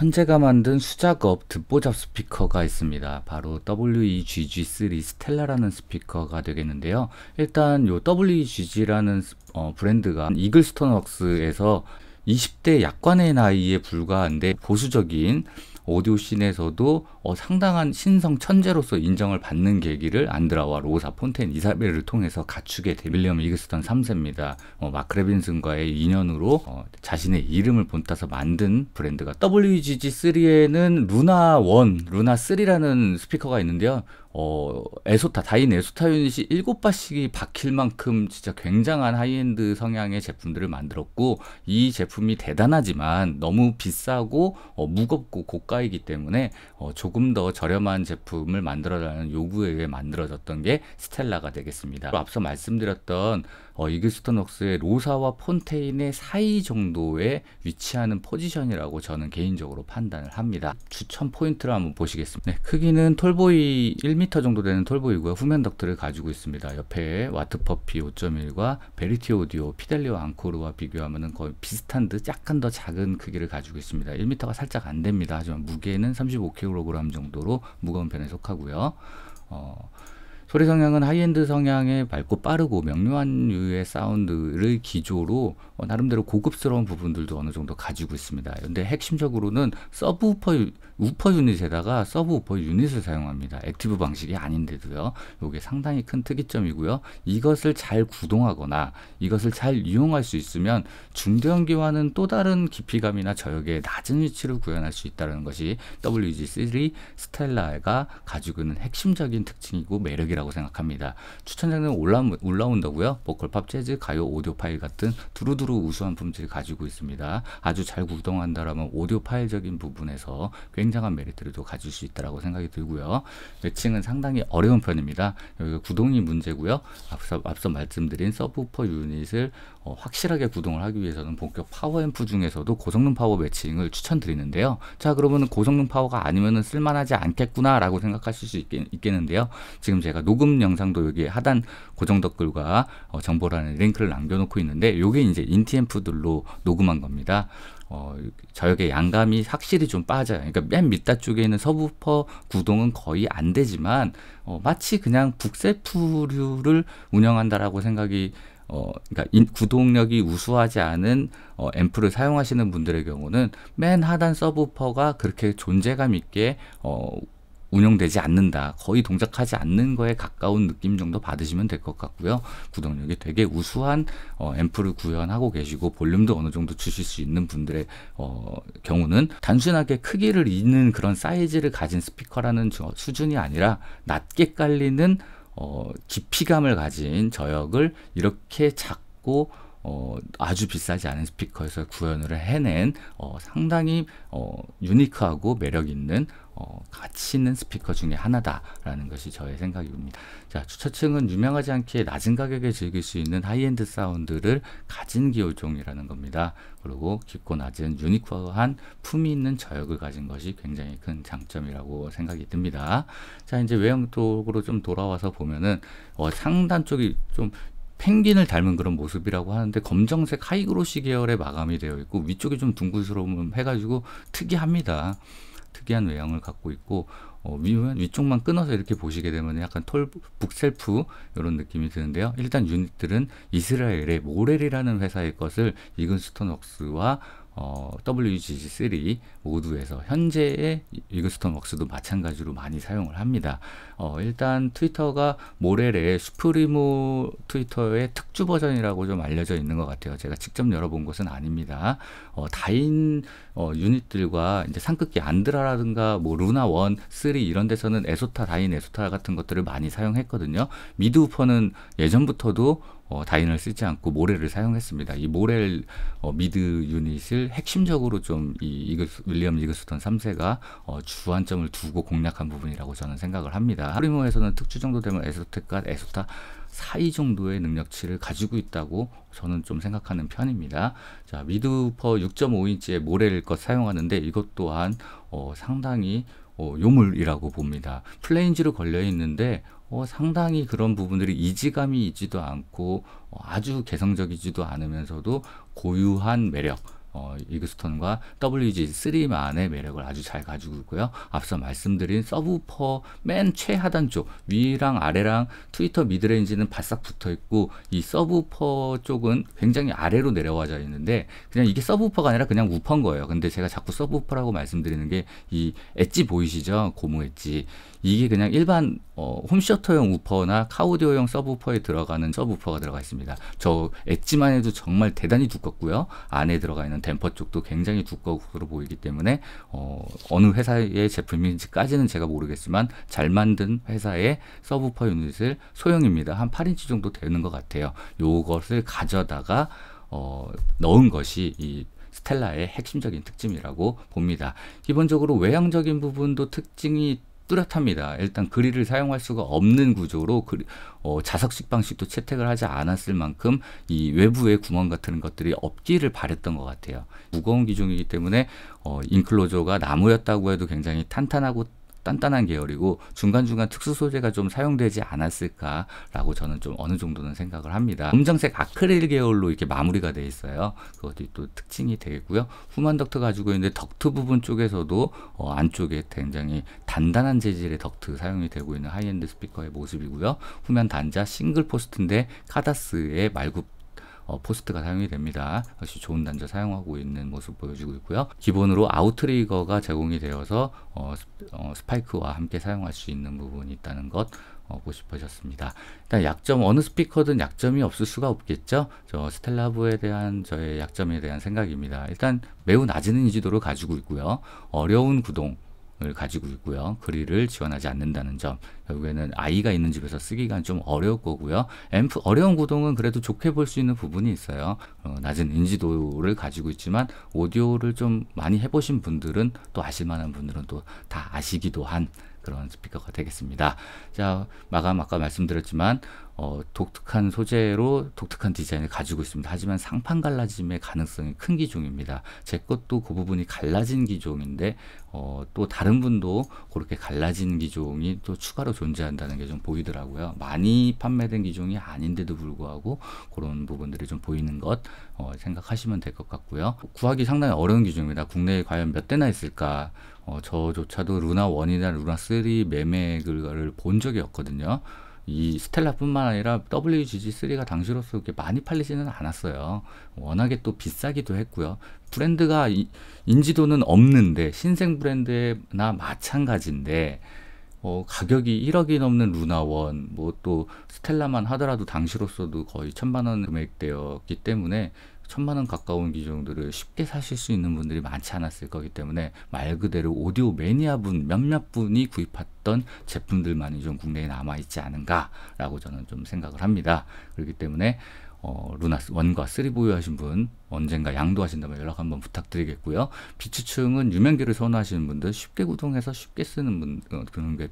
천재가 만든 수작업 듣보잡 스피커가 있습니다. 바로 WEGG3 스텔라라는 스피커가 되겠는데요. 일단 요 WEGG라는 어, 브랜드가 이글스톤 웍스에서 20대 약관의 나이에 불과한데 보수적인 오디오 씬에서도 어, 상당한 신성 천재로서 인정을 받는 계기를 안드라와 로사 폰텐 이사벨을 통해서 갖추게 데빌리엄 이그스턴 3세입니다. 어, 마크 레빈슨과의 인연으로 어, 자신의 이름을 본따서 만든 브랜드가 WGG3에는 루나 1, 루나 3라는 스피커가 있는데요. 어, 에소타, 다인 에소타 유닛이 일곱 바씩이 박힐 만큼 진짜 굉장한 하이엔드 성향의 제품들을 만들었고, 이 제품이 대단하지만 너무 비싸고, 어, 무겁고 고가이기 때문에, 어, 조금 더 저렴한 제품을 만들어달라는 요구에 의해 만들어졌던 게 스텔라가 되겠습니다. 앞서 말씀드렸던 어, 이글스턴넉스의 로사와 폰테인의 사이 정도에 위치하는 포지션이라고 저는 개인적으로 판단을 합니다. 추천 포인트를 한번 보시겠습니다. 네, 크기는 톨보이 1m 정도 되는 톨보이고요. 후면 덕트를 가지고 있습니다. 옆에 와트퍼피 5.1과 베리티 오디오, 피델리와 앙코르와 비교하면 거의 비슷한 듯 약간 더 작은 크기를 가지고 있습니다. 1m가 살짝 안 됩니다. 하지만 무게는 35kg 정도로 무거운 편에 속하고요. 어, 소리 성향은 하이엔드 성향의 밝고 빠르고 명료한 유의 사운드를 기조로 어, 나름대로 고급스러운 부분들도 어느 정도 가지고 있습니다. 근데 핵심적으로는 서브 우퍼, 우퍼 유닛에다가 서브 우퍼 유닛을 사용합니다. 액티브 방식이 아닌데도요. 이게 상당히 큰 특이점이고요. 이것을 잘 구동하거나 이것을 잘 이용할 수 있으면 중대형기와는 또 다른 깊이감이나 저역의 낮은 위치를 구현할 수 있다는 것이 WG3 스텔라가 가지고 있는 핵심적인 특징이고 매력이라 방법라고 생각합니다. 추천 장르는 올라, 올라온다고요? 보컬, 팝, 재즈, 가요, 오디오 파일 같은 두루두루 우수한 품질을 가지고 있습니다. 아주 잘 구동한다라면 오디오 파일적인 부분에서 굉장한 메리트를 또 가질 수 있다라고 생각이 들고요. 매칭은 상당히 어려운 편입니다. 여기 구동이 문제고요. 앞서, 앞서 말씀드린 서브퍼 유닛을 어, 확실하게 구동을 하기 위해서는 본격 파워앰프 중에서도 고성능 파워 매칭을 추천드리는데요. 자 그러면 고성능 파워가 아니면 쓸만하지 않겠구나 라고 생각하실 수 있겠, 는데요 지금 제가 녹음 영상도 여기 하단 고정 댓글과 어, 정보라는 링크를 남겨놓고 있는데 요게 이제 인티앰프들로 녹음한 겁니다. 어, 저역의 양감이 확실히 좀 빠져요. 그러니까 맨 밑단 쪽에 있는 서브퍼 구동은 거의 안 되지만 어, 마치 그냥 북세프류를 운영한다라고 생각이 어, 그러니까 인, 구동력이 우수하지 않은 어, 앰프를 사용하시는 분들의 경우는 맨 하단 서브퍼가 그렇게 존재감 있게 어, 운영되지 않는다. 거의 동작하지 않는 거에 가까운 느낌 정도 받으시면 될 것 같고요. 구동력이 되게 우수한 어, 앰프를 구현하고 계시고 볼륨도 어느 정도 주실 수 있는 분들의 어, 경우는 단순하게 크기를 잇는 그런 사이즈를 가진 스피커라는 수준이 아니라 낮게 깔리는 어, 깊이감을 가진 저역을 이렇게 작고 어, 아주 비싸지 않은 스피커에서 구현을 해낸 어, 상당히 어, 유니크하고 매력 있는 어, 가치 있는 스피커 중에 하나다라는 것이 저의 생각입니다. 자, 주차층은 유명하지 않게 낮은 가격에 즐길 수 있는 하이엔드 사운드를 가진 기호종이라는 겁니다. 그리고 깊고 낮은 유니크한 품이 있는 저역을 가진 것이 굉장히 큰 장점이라고 생각이 듭니다. 자, 이제 외형 쪽으로 좀 돌아와서 보면은 어, 상단 쪽이 좀 펭귄을 닮은 그런 모습이라고 하는데 검정색 하이그로시 계열의 마감이 되어 있고 위쪽이 좀 둥글스러움 해가지고 특이합니다. 특이한 외형을 갖고 있고 어, 위, 위쪽만 끊어서 이렇게 보시게 되면 약간 톨 북셀프 이런 느낌이 드는데요. 일단 유닛들은 이스라엘의 모렐이라는 회사의 것을 이근스톤 웍스와 어, w g c 3 모두에서 현재의 이그스톤 웍스도 마찬가지로 많이 사용을 합니다. 어, 일단 트위터가 모렐의 스프리모 트위터의 특주 버전이라고 좀 알려져 있는 것 같아요. 제가 직접 열어본 것은 아닙니다. 어, 다인 어, 유닛들과 이제 상급기 안드라라든가 뭐 루나 1, 3 이런 데서는 에소타 다인 에소타 같은 것들을 많이 사용했거든요. 미드우퍼는 예전부터도 어, 다인을 쓰지 않고 모렐을 사용했습니다. 이 모렐 어, 미드 유닛을 핵심적으로 좀이 윌리엄 이그스턴 3세가 어, 주안점을 두고 공략한 부분이라고 저는 생각을 합니다. 프리모에서는 특주 정도 되면 에소텍과 에소타 사이 정도의 능력치를 가지고 있다고 저는 좀 생각하는 편입니다. 자, 미드퍼 6.5인치의 모렐 것 사용하는데 이것 또한 어, 상당히 어, 요물이라고 봅니다. 플레인지로 걸려 있는데 어, 상당히 그런 부분들이 이지감이 있지도 않고 어, 아주 개성적이지도 않으면서도 고유한 매력 어, 이그스톤과 WG3만의 매력을 아주 잘 가지고 있고요. 앞서 말씀드린 서브퍼 맨 최하단 쪽 위랑 아래랑 트위터 미드레인지는 바싹 붙어 있고 이 서브퍼 쪽은 굉장히 아래로 내려와져 있는데 그냥 이게 서브퍼가 아니라 그냥 우퍼인 거예요. 근데 제가 자꾸 서브퍼라고 말씀드리는 게 이 엣지 보이시죠? 고무 엣지 이게 그냥 일반 어, 홈셔터용 우퍼나 카우디오용 서브퍼에 들어가는 서브퍼가 들어가 있습니다. 저 엣지만 해도 정말 대단히 두껍고요. 안에 들어가 있는 보면 댐퍼 쪽도 굉장히 두꺼운 것으로 보이기 때문에 어, 느 회사의 제품인지까지는 제가 모르겠지만 잘 만든 회사의 서브퍼 유닛을 소형입니다. 한 8인치 정도 되는 것 같아요. 요것을 가져다가 어, 넣은 것이 이 스텔라의 핵심적인 특징이라고 봅니다. 기본적으로 외향적인 부분도 특징이 뚜렷합니다. 일단 그릴을 사용할 수가 없는 구조로 그, 어, 자석식 방식도 채택을 하지 않았을 만큼 이 외부의 구멍 같은 것들이 없기를 바랬던 것 같아요. 무거운 기종이기 때문에 어, 인클로저가 나무였다고 해도 굉장히 탄탄하고 단단한 계열이고 중간중간 특수 소재가 좀 사용되지 않았을까라고 저는 좀 어느 정도는 생각을 합니다. 검정색 아크릴 계열로 이렇게 마무리가 돼 있어요. 그것도 또 특징이 되겠고요. 후만 덕트 가지고 있는데 덕트 부분 쪽에서도 어, 안쪽에 굉장히 단단한 재질의 덕트 사용이 되고 있는 하이엔드 스피커의 모습이고요. 후면 단자 싱글 포스트인데 카다스의 말굽 어, 포스트가 사용이 됩니다. 역시 좋은 단자 사용하고 있는 모습 보여주고 있고요. 기본으로 아웃트리거가 제공이 되어서 어, 어, 스파이크와 함께 사용할 수 있는 부분이 있다는 것 어, 보싶으셨습니다 일단 약점 어느 스피커든 약점이 없을 수가 없겠죠. 저 스텔라브에 대한 저의 약점에 대한 생각입니다. 일단 매우 낮은 인지도를 가지고 있고요. 어려운 구동 을 가지고 있고요. 그릴을 지원하지 않는다는 점. 결국에는 아이가 있는 집에서 쓰기가 좀 어려울 거고요. 앰프 어려운 구동은 그래도 좋게 볼 수 있는 부분이 있어요. 어, 낮은 인지도를 가지고 있지만 오디오를 좀 많이 해보신 분들은 또 아실만한 분들은 또 다 아시기도 한 그런 스피커가 되겠습니다. 자 마감 아까 말씀드렸지만 어, 독특한 소재로 독특한 디자인을 가지고 있습니다. 하지만 상판 갈라짐의 가능성이 큰 기종입니다. 제 것도 그 부분이 갈라진 기종인데 어, 또 다른 분도 그렇게 갈라진 기종이 또 추가로 존재한다는 게 좀 보이더라고요. 많이 판매된 기종이 아닌데도 불구하고 그런 부분들이 좀 보이는 것 어, 생각하시면 될 것 같고요. 구하기 상당히 어려운 기종입니다. 국내에 과연 몇 대나 있을까? 어, 저조차도 루나 1이나 루나 3 매매글을 본 적이 없거든요. 이 스텔라뿐만 아니라 WGG3가 당시로서 그렇게 많이 팔리지는 않았어요. 워낙에 또 비싸기도 했고요. 브랜드가 이, 인지도는 없는데 신생 브랜드나 마찬가지인데 어, 가격이 1억이 넘는 루나원, 뭐 또 스텔라만 하더라도 당시로서도 거의 천만 원 금액대였기 때문에 천만 원 가까운 기종들을 쉽게 사실 수 있는 분들이 많지 않았을 거기 때문에 말 그대로 오디오 매니아분 몇몇 분이 구입했던 제품들만이 좀 국내에 남아 있지 않은가라고 저는 좀 생각을 합니다. 그렇기 때문에 어, 루나스 원과 쓰리 보유하신 분 언젠가 양도하신다면 연락 한번 부탁드리겠고요. 비추층은 유명기를 선호하시는 분들 쉽게 구동해서 쉽게 쓰는 분 어, 그런 게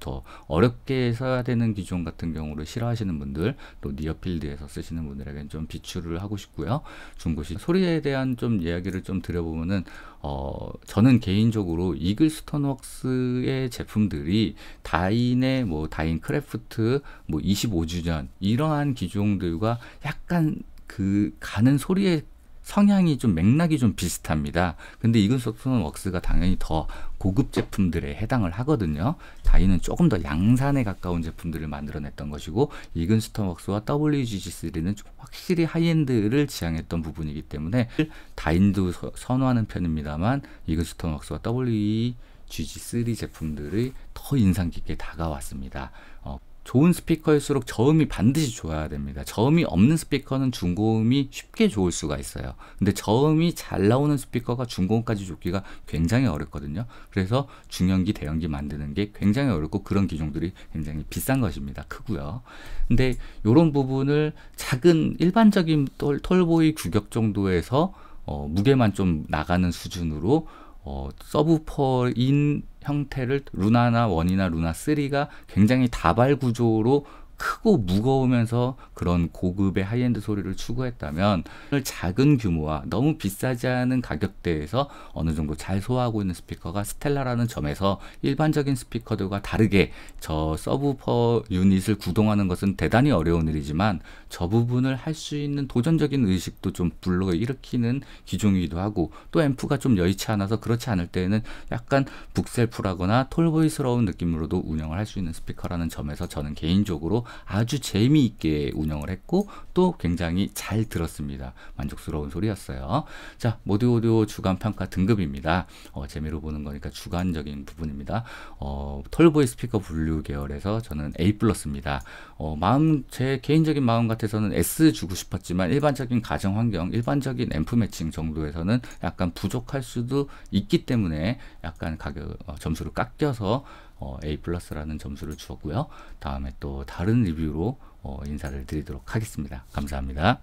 더 어렵게 써야 되는 기종 같은 경우를 싫어하시는 분들 또 니어필드에서 쓰시는 분들에게는 좀 비추를 하고 싶고요 중고시 소리에 대한 좀 이야기를 좀 드려보면은 어 저는 개인적으로 이글 스톤웍스의 제품들이 다인의 뭐 다인 크래프트 뭐 25주년 이러한 기종들과 약간 그 가는 소리에 성향이 좀 맥락이 좀 비슷합니다. 근데 이근 소프트는 웍스가 당연히 더 고급 제품들에 해당을 하거든요. 다이는 조금 더 양산에 가까운 제품들을 만들어냈던 것이고 이근 스톤웍스와 WGG3는 확실히 하이엔드를 지향했던 부분이기 때문에 다인도 선호하는 편입니다만 이근 스톤웍스와 WGG3 제품들이 더 인상 깊게 다가왔습니다. 어, 좋은 스피커일수록 저음이 반드시 좋아야 됩니다. 저음이 없는 스피커는 중고음이 쉽게 좋을 수가 있어요. 근데 저음이 잘 나오는 스피커가 중고음까지 좋기가 굉장히 어렵거든요. 그래서 중형기, 대형기 만드는 게 굉장히 어렵고 그런 기종들이 굉장히 비싼 것입니다. 크고요. 근데 이런 부분을 작은 일반적인 톨, 톨보이 규격 정도에서 어, 무게만 좀 나가는 수준으로 어, 서브퍼인 형태를 루나나 원이나 루나 3가 굉장히 다발 구조로 크고 무거우면서 그런 고급의 하이엔드 소리를 추구했다면 작은 규모와 너무 비싸지 않은 가격대에서 어느 정도 잘 소화하고 있는 스피커가 스텔라라는 점에서 일반적인 스피커들과 다르게 저 서브퍼 유닛을 구동하는 것은 대단히 어려운 일이지만 저 부분을 할 수 있는 도전적인 의식도 좀 불러일으키는 기종이기도 하고 또 앰프가 좀 여의치 않아서 그렇지 않을 때에는 약간 북셀프라거나 톨보이스러운 느낌으로도 운영을 할 수 있는 스피커라는 점에서 저는 개인적으로 아주 재미있게 운영을 했고 또 굉장히 잘 들었습니다. 만족스러운 소리였어요. 자, 모디오디오 주간 평가 등급입니다. 어, 재미로 보는 거니까 주관적인 부분입니다. 어, 털보이 스피커 분류 계열에서 저는 A 플러스입니다. 어, 마음 제 개인적인 마음 같아서는 S 주고 싶었지만 일반적인 가정 환경, 일반적인 앰프 매칭 정도에서는 약간 부족할 수도 있기 때문에 약간 가격 어, 점수를 깎여서 어, A 플러스라는 점수를 주었고요. 다음에 또 다른 리뷰로 어, 인사를 드리도록 하겠습니다. 감사합니다.